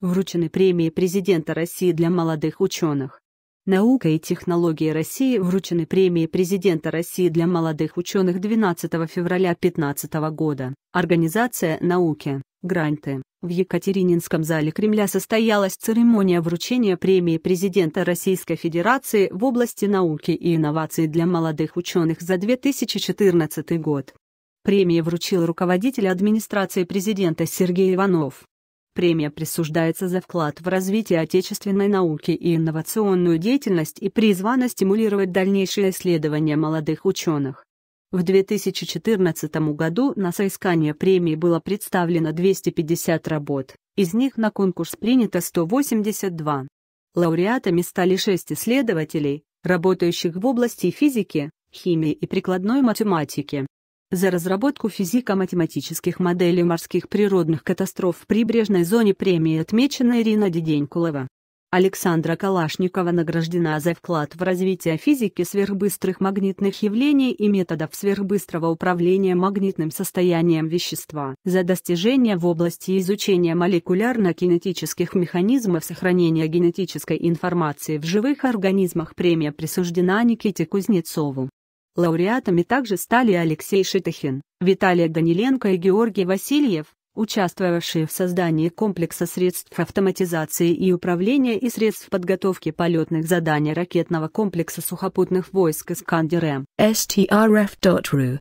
вручены премии президента России для молодых ученых. Наука и технологии России вручены премии президента России для молодых ученых 12 февраля 2015 года. Организация науки. Гранты. В Екатерининском зале Кремля состоялась церемония вручения премии президента Российской Федерации в области науки и инноваций для молодых ученых за 2014 год. Премии вручил руководитель администрации президента Сергей Иванов. Премия присуждается за вклад в развитие отечественной науки и инновационную деятельность и призвана стимулировать дальнейшие исследования молодых ученых. В 2014 году на соискание премии было представлено 250 работ, из них на конкурс принято 182. Лауреатами стали 6 исследователей, работающих в области физики, химии и прикладной математики за разработку физико-математических моделей морских природных катастроф в прибрежной зоне премии отмечена Ирина Деденькулова. Александра Калашникова награждена за вклад в развитие физики сверхбыстрых магнитных явлений и методов сверхбыстрого управления магнитным состоянием вещества, за достижения в области изучения молекулярно-кинетических механизмов сохранения генетической информации в живых организмах премия присуждена Никите Кузнецову. Лауреатами также стали Алексей Шитохин, Виталий Даниленко и Георгий Васильев, участвовавшие в создании комплекса средств автоматизации и управления и средств подготовки полетных заданий ракетного комплекса сухопутных войск Искандер-М. strf.ru